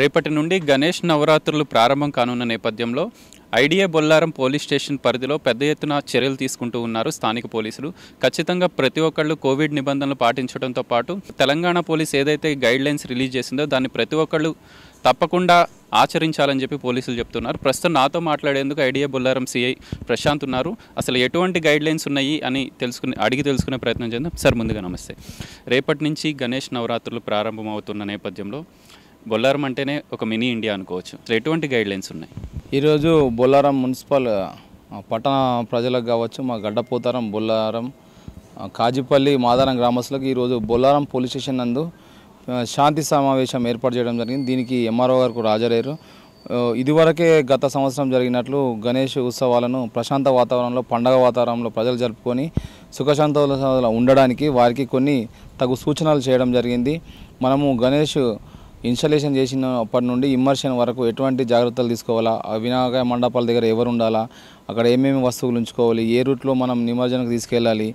రేపటి నుండి గణేష్ నవరాత్రులు ప్రారంభం కానున్న నేపథ్యంలో ఐడియా బొల్లారం పోలీస్ స్టేషన్ పరిధిలో పెద్ద ఎత్తున చర్యలు తీసుకుంటూ ఉన్నారు స్థానిక పోలీసులు ఖచ్చితంగా ప్రతి ఒక్కళ్ళు కోవిడ్ నిబంధనలు పాటించడంతో పాటు తెలంగాణ పోలీస్ ఏదైతే గైడ్ లైన్స్ రిలీజ్ చేసిందో దాన్ని ప్రతి ఒక్కళ్ళు తప్పకుండా ఆచరించాలని చెప్పి పోలీసులు చెప్తున్నారు ప్రస్తుతం నాతో మాట్లాడేందుకు ఐడియా బొల్లారం సిఐ ప్రశాంత్ ఉన్నారు అసలు ఎటువంటి గైడ్ లైన్స్ ఉన్నాయి అని తెలుసుకుని అడిగి తెలుసుకునే ప్రయత్నం చేద్దాం సార్ ముందుగా నమస్తే రేపటి నుంచి గణేష్ నవరాత్రులు ప్రారంభమవుతున్న నేపథ్యంలో బొల్లారం అంటేనే ఒక మినీ ఇండియా అనుకోవచ్చు ఎటువంటి గైడ్ లైన్స్ ఉన్నాయి ఈరోజు బొల్లారం మున్సిపల్ పట్టణ ప్రజలకు కావచ్చు మా గడ్డపోతారం బొల్లారం కాజీపల్లి మాదారం గ్రామస్తులకు ఈరోజు బొల్లారం పోలీస్ స్టేషన్ నందు శాంతి సమావేశం ఏర్పాటు చేయడం జరిగింది దీనికి ఎంఆర్ఓ గారు హాజరయ్యారు ఇదివరకే గత సంవత్సరం జరిగినట్లు గణేష్ ఉత్సవాలను ప్రశాంత వాతావరణంలో పండగ వాతావరణంలో ప్రజలు జరుపుకొని సుఖశాంత ఉండడానికి వారికి కొన్ని తగు సూచనలు చేయడం జరిగింది మనము గణేష్ ఇన్స్టాలేషన్ చేసినప్పటి నుండి ఇమ్మర్షన్ వరకు ఎటువంటి జాగ్రత్తలు తీసుకోవాలా వినాయక మండపాల దగ్గర ఎవరు ఉండాలా అక్కడ ఏమేమి వస్తువులు ఉంచుకోవాలి ఏ రూట్లో మనం నిమజ్జనకు తీసుకెళ్ళాలి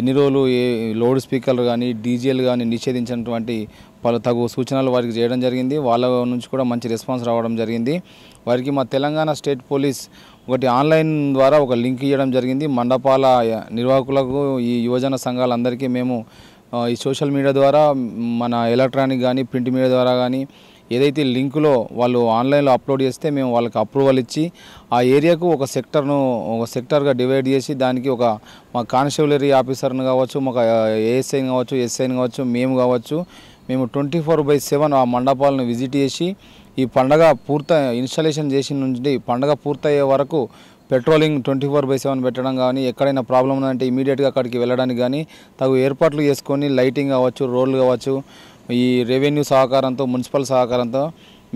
ఎన్ని రోజులు ఏ లోడ్ స్పీకర్లు కానీ డీజేలు కానీ నిషేధించినటువంటి పలు తగు సూచనలు వారికి చేయడం జరిగింది వాళ్ళ నుంచి కూడా మంచి రెస్పాన్స్ రావడం జరిగింది వారికి మా తెలంగాణ స్టేట్ పోలీస్ ఒకటి ఆన్లైన్ ద్వారా ఒక లింక్ ఇవ్వడం జరిగింది మండపాల నిర్వాహకులకు ఈ యువజన సంఘాలందరికీ మేము ఈ సోషల్ మీడియా ద్వారా మన ఎలక్ట్రానిక్ కానీ ప్రింట్ మీడియా ద్వారా కానీ ఏదైతే లింకులో వాళ్ళు ఆన్లైన్లో అప్లోడ్ చేస్తే మేము వాళ్ళకి అప్రూవల్ ఇచ్చి ఆ ఏరియాకు ఒక సెక్టర్ను ఒక సెక్టర్గా డివైడ్ చేసి దానికి ఒక మా కానిస్టేబులరీ ఆఫీసర్ని కావచ్చు మాకు ఏఎస్ఐని కావచ్చు ఎస్ఐని కావచ్చు మేము కావచ్చు మేము ట్వంటీ ఫోర్ బై సెవెన్ ఆ మండపాలను విజిట్ చేసి ఈ పండగ పూర్త ఇన్స్టాలేషన్ చేసిన నుండి పండగ పూర్తయ్యే వరకు patrolling twenty four by seven పెట్టడం కానీ ఎక్కడైనా ప్రాబ్లం ఉందంటే ఇమీడియట్గా అక్కడికి వెళ్ళడానికి కానీ తగు ఏర్పాట్లు చేసుకొని లైటింగ్ కావచ్చు రోడ్లు కావచ్చు ఈ రెవెన్యూ సహకారంతో మున్సిపల్ సహకారంతో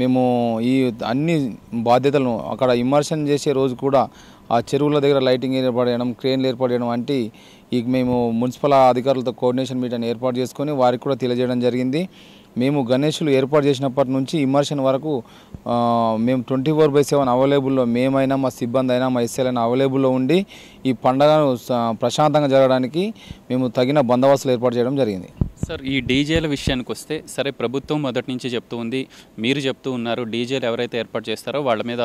మేము ఈ అన్ని బాధ్యతలను అక్కడ ఇమర్షన్ చేసే రోజు కూడా ఆ చెరువుల దగ్గర లైటింగ్ ఏర్పాటు చేయడం క్రేన్లు ఏర్పాటు చేయడం వంటి ఈ మేము మున్సిపల్ అధికారులతో కోఆర్డినేషన్ మీటింగ్ ఏర్పాటు చేసుకొని వారికి కూడా తెలియజేయడం జరిగింది మేము గణేషులు ఏర్పాటు చేసినప్పటి నుంచి ఇమర్షన్ వరకు మేము ట్వంటీ ఫోర్ బై సెవెన్ అవైలబుల్లో మేమైనా మా సిబ్బంది అయినా మా ఎస్ఎల్ అయినా అవైలబుల్లో ఉండి ఈ పండుగను ప్రశాంతంగా జరగడానికి మేము తగిన బందోబస్తులు ఏర్పాటు చేయడం జరిగింది సార్ ఈ డీజేల విషయానికి వస్తే సరే ప్రభుత్వం మొదటి నుంచి చెప్తూ ఉంది మీరు చెప్తూ ఉన్నారు డీజేలు ఎవరైతే ఏర్పాటు చేస్తారో వాళ్ళ మీద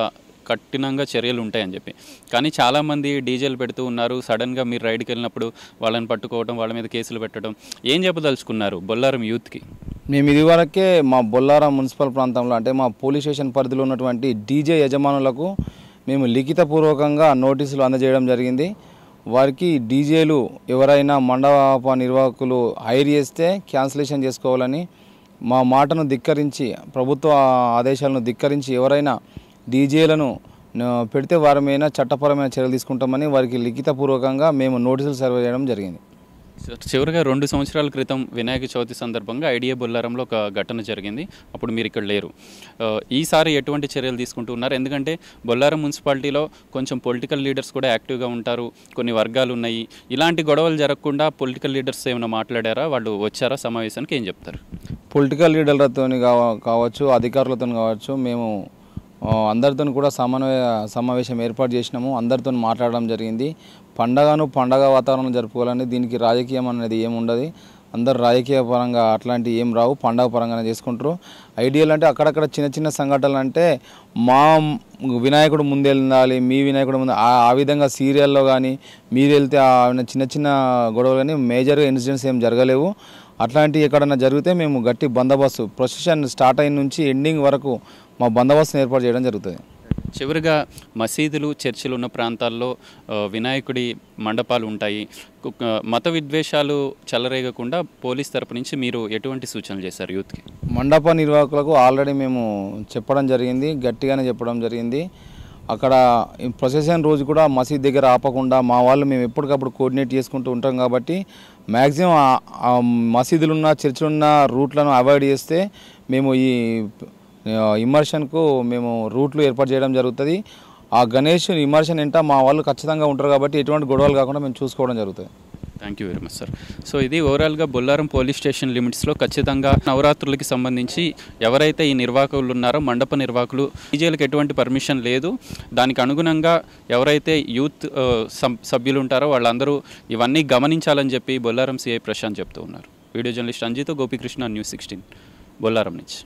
కఠినంగా చర్యలు ఉంటాయని చెప్పి కానీ చాలామంది డీజేలు పెడుతూ ఉన్నారు సడన్గా మీరు రైడ్కి వెళ్ళినప్పుడు వాళ్ళని పట్టుకోవడం వాళ్ళ మీద కేసులు పెట్టడం ఏం చెప్పదలుచుకున్నారు బొల్లారం యూత్కి మేము ఇదివరకే మా బొల్లారం మున్సిపల్ ప్రాంతంలో అంటే మా పోలీస్ స్టేషన్ పరిధిలో ఉన్నటువంటి డీజే యజమానులకు మేము లిఖితపూర్వకంగా నోటీసులు అందజేయడం జరిగింది వారికి డీజేలు ఎవరైనా మండప నిర్వాహకులు హైర్ చేస్తే క్యాన్సిలేషన్ చేసుకోవాలని మా మాటను ధిక్కరించి ప్రభుత్వ ఆదేశాలను ధిక్కరించి ఎవరైనా డీజేలను పెడితే వారి మీద చట్టపరమైన చర్యలు తీసుకుంటామని వారికి లిఖితపూర్వకంగా మేము నోటీసులు సర్వే చేయడం జరిగింది చివరిగా రెండు సంవత్సరాల క్రితం వినాయక చవితి సందర్భంగా ఐడియా బొల్లారంలో ఒక ఘటన జరిగింది అప్పుడు మీరు ఇక్కడ లేరు ఈసారి ఎటువంటి చర్యలు తీసుకుంటున్నారు ఎందుకంటే బొల్లారం మున్సిపాలిటీలో కొంచెం పొలిటికల్ లీడర్స్ కూడా యాక్టివ్గా ఉంటారు కొన్ని వర్గాలు ఉన్నాయి ఇలాంటి గొడవలు జరగకుండా పొలిటికల్ లీడర్స్ ఏమైనా మాట్లాడారా వాళ్ళు వచ్చారా సమావేశానికి ఏం చెప్తారు పొలిటికల్ లీడర్లతో కావచ్చు అధికారులతో కావచ్చు మేము అందరితో కూడా సమన్వయ సమావేశం ఏర్పాటు చేసినాము అందరితో మాట్లాడడం జరిగింది పండగను పండగ వాతావరణం జరుపుకోవాలని దీనికి రాజకీయం అనేది ఏముండదు అందరు రాజకీయ పరంగా అట్లాంటివి ఏం రావు పండగ పరంగానే చేసుకుంటారు ఐడియల్ అంటే అక్కడక్కడ చిన్న చిన్న సంఘటనలు అంటే మా వినాయకుడు ముందెళ్ళాలి మీ వినాయకుడు ముందు ఆ విధంగా సీరియల్లో కానీ మీరు వెళ్తే ఆయన చిన్న చిన్న గొడవలు కానీ మేజర్గా ఇన్సిడెంట్స్ ఏం జరగలేవు అట్లాంటివి ఎక్కడన్నా జరిగితే మేము గట్టి బందోబస్తు ప్రొసెషన్ స్టార్ట్ అయిన నుంచి ఎండింగ్ వరకు మా బందోబస్తును ఏర్పాటు చేయడం జరుగుతుంది చివరిగా మసీదులు చర్చిలు ఉన్న ప్రాంతాల్లో వినాయకుడి మండపాలు ఉంటాయి మత విద్వేషాలు చెలరేగకుండా పోలీస్ తరపు నుంచి మీరు ఎటువంటి సూచనలు చేశారు యూత్కి మండప నిర్వాహకులకు ఆల్రెడీ మేము చెప్పడం జరిగింది గట్టిగానే చెప్పడం జరిగింది అక్కడ ప్రొసెషన్ రోజు కూడా మసీద్ దగ్గర ఆపకుండా మా వాళ్ళు మేము ఎప్పటికప్పుడు కోఆర్డినేట్ చేసుకుంటూ ఉంటాం కాబట్టి మ్యాక్సిమం మసీదులున్న చర్చిలున్న రూట్లను అవాయిడ్ చేస్తే మేము ఈ ఇమర్షన్కు మేము రూట్లు ఏర్పాటు చేయడం జరుగుతుంది ఆ గణేష్ ఇమర్షన్ ఎంట మా వాళ్ళు ఖచ్చితంగా ఉంటారు కాబట్టి ఎటువంటి గొడవలు కాకుండా మేము చూసుకోవడం జరుగుతుంది thank you very much sir so ఇది ఓవరాల్గా బొల్లారం పోలీస్ స్టేషన్ లిమిట్స్లో ఖచ్చితంగా నవరాత్రులకి సంబంధించి ఎవరైతే ఈ నిర్వాహకులు ఉన్నారో మండప నిర్వాహకులు డీజేలకు ఎటువంటి పర్మిషన్ లేదు దానికి అనుగుణంగా ఎవరైతే యూత్ సభ్యులు ఉంటారో వాళ్ళందరూ ఇవన్నీ గమనించాలని చెప్పి బొల్లారం సిఐ ప్రశాంత్ చెప్తూ ఉన్నారు video journalist Anjith Gopikrishna news sixteen Bollaram నుంచి